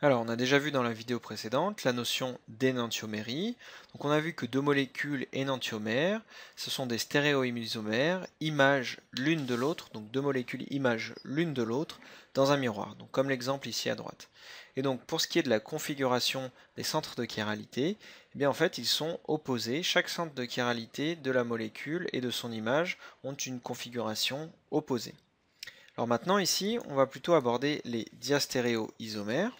Alors, on a déjà vu dans la vidéo précédente la notion d'énantiomérie. Donc, on a vu que deux molécules énantiomères, ce sont des stéréoisomères, images l'une de l'autre, donc deux molécules images l'une de l'autre dans un miroir, donc comme l'exemple ici à droite. Et donc, pour ce qui est de la configuration des centres de chiralité, eh bien en fait, ils sont opposés. Chaque centre de chiralité de la molécule et de son image ont une configuration opposée. Alors maintenant, ici, on va plutôt aborder les diastéréoisomères.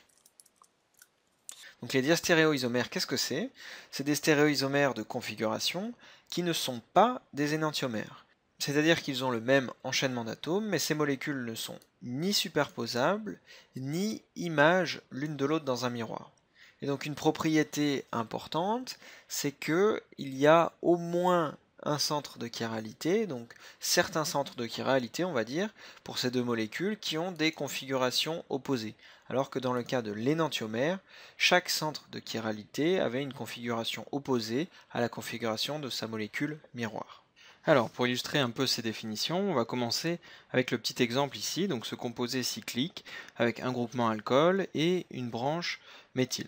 Donc les diastéréoisomères, qu'est-ce que c'est C'est des stéréoisomères de configuration qui ne sont pas des énantiomères. C'est-à-dire qu'ils ont le même enchaînement d'atomes, mais ces molécules ne sont ni superposables, ni images l'une de l'autre dans un miroir. Et donc une propriété importante, c'est qu'il y a au moins un centre de chiralité, donc certains centres de chiralité, on va dire, pour ces deux molécules qui ont des configurations opposées. Alors que dans le cas de l'énantiomère, chaque centre de chiralité avait une configuration opposée à la configuration de sa molécule miroir. Alors, pour illustrer un peu ces définitions, on va commencer avec le petit exemple ici, donc ce composé cyclique avec un groupement alcool et une branche il.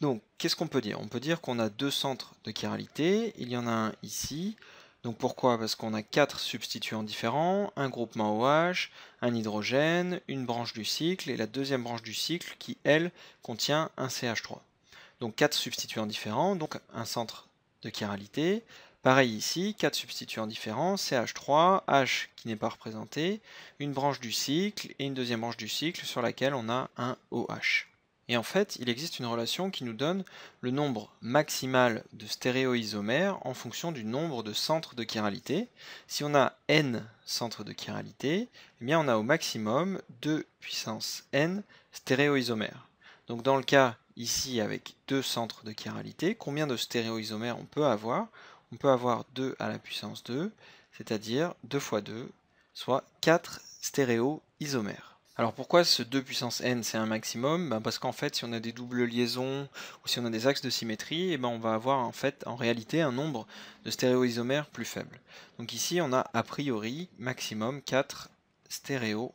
Donc, qu'est-ce qu'on peut dire On peut dire qu'on a deux centres de chiralité, il y en a un ici, donc pourquoi Parce qu'on a quatre substituants différents, un groupement OH, un hydrogène, une branche du cycle et la deuxième branche du cycle qui, elle, contient un CH3. Donc quatre substituants différents, donc un centre de chiralité. Pareil ici, quatre substituants différents, CH3, H qui n'est pas représenté, une branche du cycle et une deuxième branche du cycle sur laquelle on a un OH. Et en fait, il existe une relation qui nous donne le nombre maximal de stéréoisomères en fonction du nombre de centres de chiralité. Si on a n centres de chiralité, eh bien on a au maximum 2 puissance n stéréoisomères. Donc dans le cas ici avec deux centres de chiralité, combien de stéréoisomères on peut avoir On peut avoir 2 à la puissance 2, c'est-à-dire 2 fois 2, soit 4 stéréoisomères. Alors pourquoi ce 2 puissance n c'est un maximum ben, Parce qu'en fait si on a des doubles liaisons ou si on a des axes de symétrie, eh ben on va avoir en fait en réalité un nombre de stéréoisomères plus faible. Donc ici on a a priori maximum 4 stéréoisomères.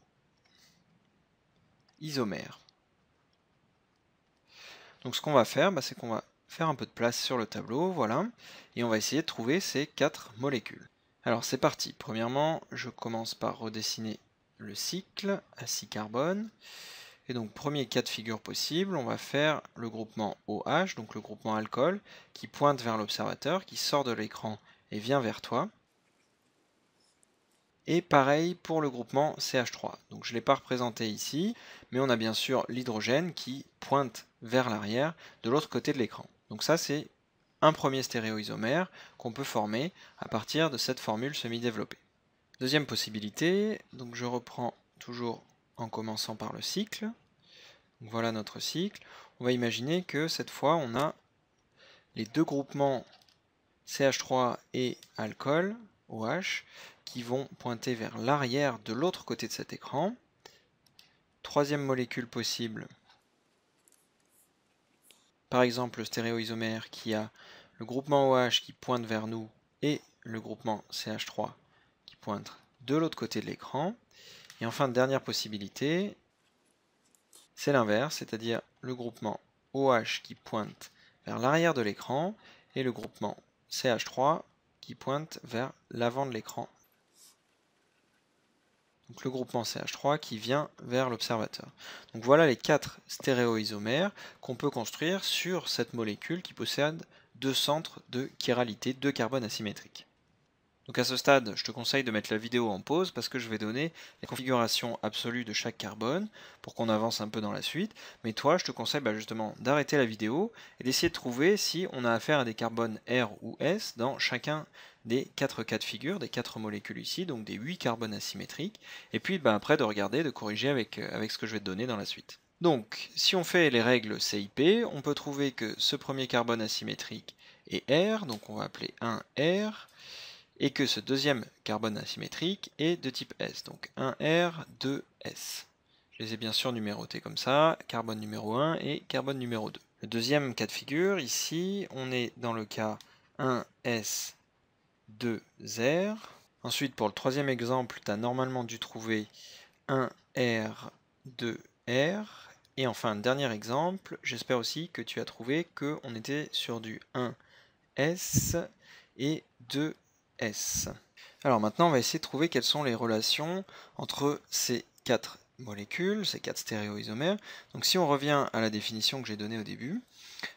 Donc ce qu'on va faire, ben, c'est qu'on va faire un peu de place sur le tableau, voilà, et on va essayer de trouver ces 4 molécules. Alors c'est parti, premièrement je commence par redessiner le cycle à 6 carbones. Et donc, premier cas de figure possible, on va faire le groupement OH, donc le groupement alcool, qui pointe vers l'observateur, qui sort de l'écran et vient vers toi. Et pareil pour le groupement CH3. Donc je ne l'ai pas représenté ici, mais on a bien sûr l'hydrogène qui pointe vers l'arrière de l'autre côté de l'écran. Donc ça c'est un premier stéréoisomère qu'on peut former à partir de cette formule semi-développée. Deuxième possibilité, donc je reprends toujours en commençant par le cycle. voilà notre cycle. On va imaginer que cette fois, on a les deux groupements CH3 et alcool, OH, qui vont pointer vers l'arrière de l'autre côté de cet écran. Troisième molécule possible, par exemple le stéréoisomère qui a le groupement OH qui pointe vers nous et le groupement CH3 pointe de l'autre côté de l'écran. Et enfin, dernière possibilité, c'est l'inverse, c'est-à-dire le groupement OH qui pointe vers l'arrière de l'écran et le groupement CH3 qui pointe vers l'avant de l'écran. Donc le groupement CH3 qui vient vers l'observateur. Donc voilà les quatre stéréoisomères qu'on peut construire sur cette molécule qui possède deux centres de chiralité, deux carbones asymétriques. Donc à ce stade, je te conseille de mettre la vidéo en pause parce que je vais donner les configurations absolues de chaque carbone pour qu'on avance un peu dans la suite. Mais toi, je te conseille bah, justement d'arrêter la vidéo et d'essayer de trouver si on a affaire à des carbones R ou S dans chacun des 4 cas de figure, des 4 molécules ici, donc des 8 carbones asymétriques. Et puis bah, après de regarder, de corriger avec, euh, avec ce que je vais te donner dans la suite. Donc, si on fait les règles CIP, on peut trouver que ce premier carbone asymétrique est R, donc on va appeler 1 R et que ce deuxième carbone asymétrique est de type S, donc 1R, 2S. Je les ai bien sûr numérotés comme ça, carbone numéro 1 et carbone numéro 2. Le deuxième cas de figure, ici, on est dans le cas 1S, 2R. Ensuite, pour le troisième exemple, tu as normalement dû trouver 1R, 2R. Et enfin, dernier exemple, j'espère aussi que tu as trouvé qu'on était sur du 1S et 2 r alors maintenant, on va essayer de trouver quelles sont les relations entre ces quatre molécules, ces quatre stéréoisomères. Donc si on revient à la définition que j'ai donnée au début,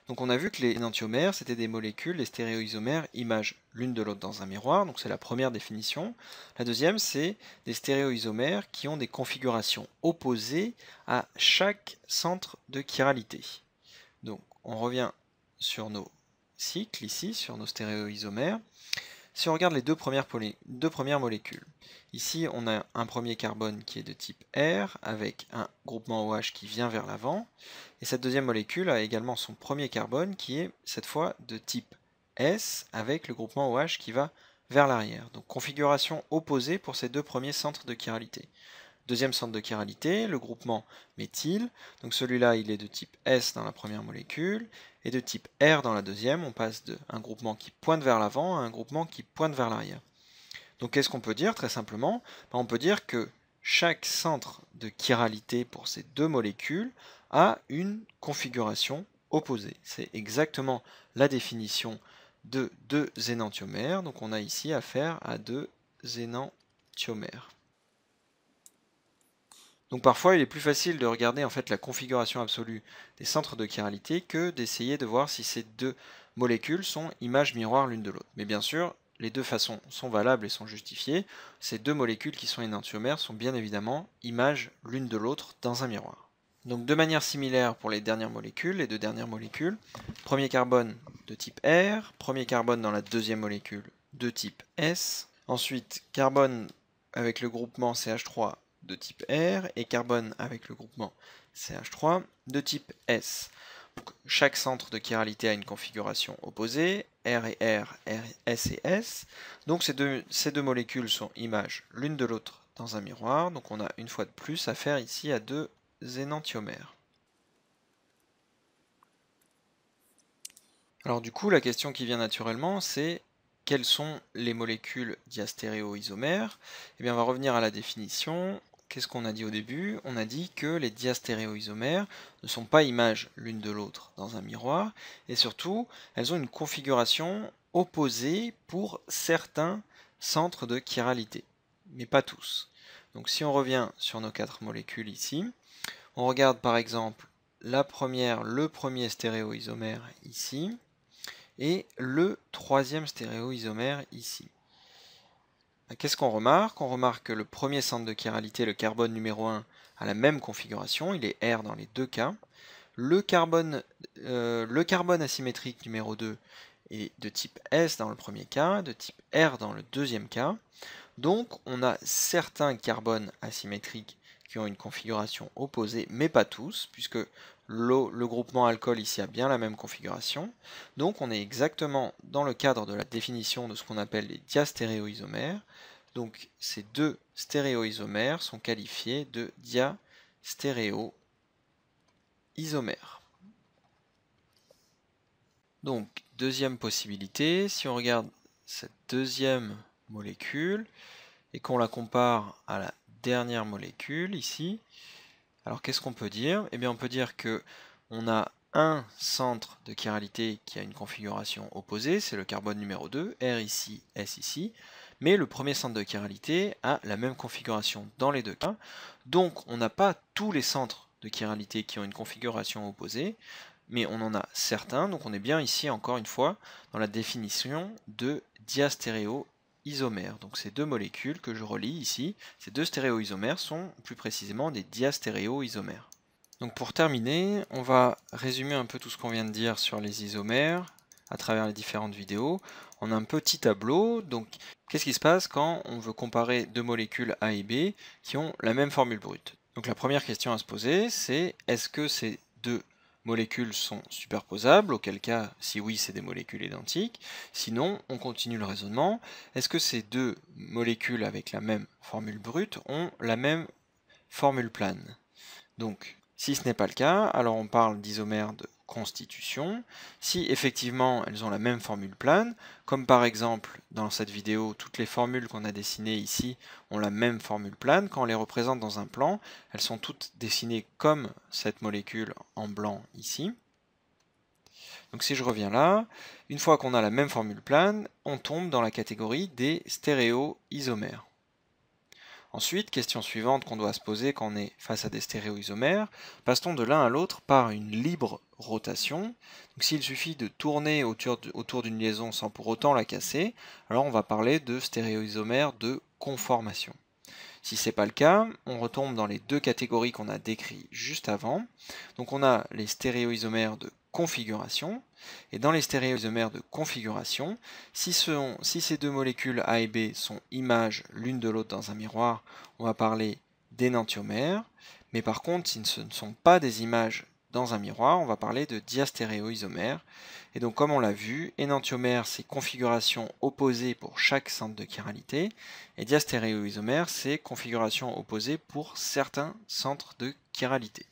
donc on a vu que les énantiomères c'était des molécules, les stéréoisomères imagent l'une de l'autre dans un miroir, donc c'est la première définition. La deuxième, c'est des stéréoisomères qui ont des configurations opposées à chaque centre de chiralité. Donc on revient sur nos cycles ici, sur nos stéréoisomères. Si on regarde les deux premières, molécules, ici on a un premier carbone qui est de type R, avec un groupement OH qui vient vers l'avant, et cette deuxième molécule a également son premier carbone qui est cette fois de type S, avec le groupement OH qui va vers l'arrière. Donc configuration opposée pour ces deux premiers centres de chiralité. Deuxième centre de chiralité, le groupement méthyle. Donc celui-là, il est de type S dans la première molécule et de type R dans la deuxième, on passe d'un groupement qui pointe vers l'avant à un groupement qui pointe vers l'arrière. Donc qu'est-ce qu'on peut dire très simplement ben, On peut dire que chaque centre de chiralité pour ces deux molécules a une configuration opposée. C'est exactement la définition de deux énantiomères. Donc on a ici affaire à deux énantiomères. Donc parfois, il est plus facile de regarder en fait la configuration absolue des centres de chiralité que d'essayer de voir si ces deux molécules sont images miroir l'une de l'autre. Mais bien sûr, les deux façons sont valables et sont justifiées. Ces deux molécules qui sont énantiomères sont bien évidemment images l'une de l'autre dans un miroir. Donc de manière similaire pour les dernières molécules, les deux dernières molécules, premier carbone de type R, premier carbone dans la deuxième molécule de type S, ensuite carbone avec le groupement CH3 de type R et carbone avec le groupement CH3 de type S. chaque centre de chiralité a une configuration opposée, R et R, S et S. Donc ces deux, molécules sont images l'une de l'autre dans un miroir, donc on a une fois de plus affaire ici à deux énantiomères. Alors du coup, la question qui vient naturellement, c'est quelles sont les molécules diastéréoisomères Eh bien, on va revenir à la définition qu'est-ce qu'on a dit au début On a dit que les diastéréoisomères ne sont pas images l'une de l'autre dans un miroir, et surtout, elles ont une configuration opposée pour certains centres de chiralité, mais pas tous. Donc si on revient sur nos quatre molécules ici, on regarde par exemple la première, le premier stéréoisomère ici, et le troisième stéréoisomère ici. Qu'est-ce qu'on remarque On remarque que le premier centre de chiralité, le carbone numéro 1, a la même configuration, il est R dans les deux cas. Le carbone, euh, le carbone asymétrique numéro 2 est de type S dans le premier cas, de type R dans le deuxième cas. Donc on a certains carbones asymétriques qui ont une configuration opposée, mais pas tous, puisque le groupement alcool ici a bien la même configuration. Donc on est exactement dans le cadre de la définition de ce qu'on appelle les diastéréoisomères. Donc ces deux stéréoisomères sont qualifiés de diastéréoisomères. Donc deuxième possibilité, si on regarde cette deuxième molécule et qu'on la compare à la dernière molécule ici, alors qu'est-ce qu'on peut dire Eh bien on peut dire que on a un centre de chiralité qui a une configuration opposée, c'est le carbone numéro 2, R ici, S ici, mais le premier centre de chiralité a la même configuration dans les deux cas, donc on n'a pas tous les centres de chiralité qui ont une configuration opposée, mais on en a certains, donc on est bien ici encore une fois dans la définition de diastéréo isomères. Donc ces deux molécules que je relis ici, ces deux stéréoisomères sont plus précisément des diastéréoisomères. Donc pour terminer, on va résumer un peu tout ce qu'on vient de dire sur les isomères à travers les différentes vidéos. On a un petit tableau, donc qu'est-ce qui se passe quand on veut comparer deux molécules A et B qui ont la même formule brute Donc la première question à se poser, c'est est-ce que ces deux molécules sont superposables, auquel cas, si oui, c'est des molécules identiques. Sinon, on continue le raisonnement. Est-ce que ces deux molécules avec la même formule brute ont la même formule plane Donc, si ce n'est pas le cas, alors on parle d'isomères de constitution. Si effectivement elles ont la même formule plane, comme par exemple dans cette vidéo, toutes les formules qu'on a dessinées ici ont la même formule plane, quand on les représente dans un plan, elles sont toutes dessinées comme cette molécule en blanc ici. Donc si je reviens là, une fois qu'on a la même formule plane, on tombe dans la catégorie des stéréoisomères. Ensuite, question suivante qu'on doit se poser quand on est face à des stéréoisomères, passe-t-on de l'un à l'autre par une libre rotation Donc s'il suffit de tourner autour d'une liaison sans pour autant la casser, alors on va parler de stéréoisomères de conformation. Si ce n'est pas le cas, on retombe dans les deux catégories qu'on a décrites juste avant. Donc on a les stéréoisomères de configuration. Et dans les stéréoisomères de configuration, si, ces deux molécules A et B sont images l'une de l'autre dans un miroir, on va parler d'énantiomères. Mais par contre, si ce ne sont pas des images dans un miroir, on va parler de diastéréoisomères. Et donc comme on l'a vu, énantiomère c'est configuration opposée pour chaque centre de chiralité, et diastéréoisomère c'est configuration opposée pour certains centres de chiralité.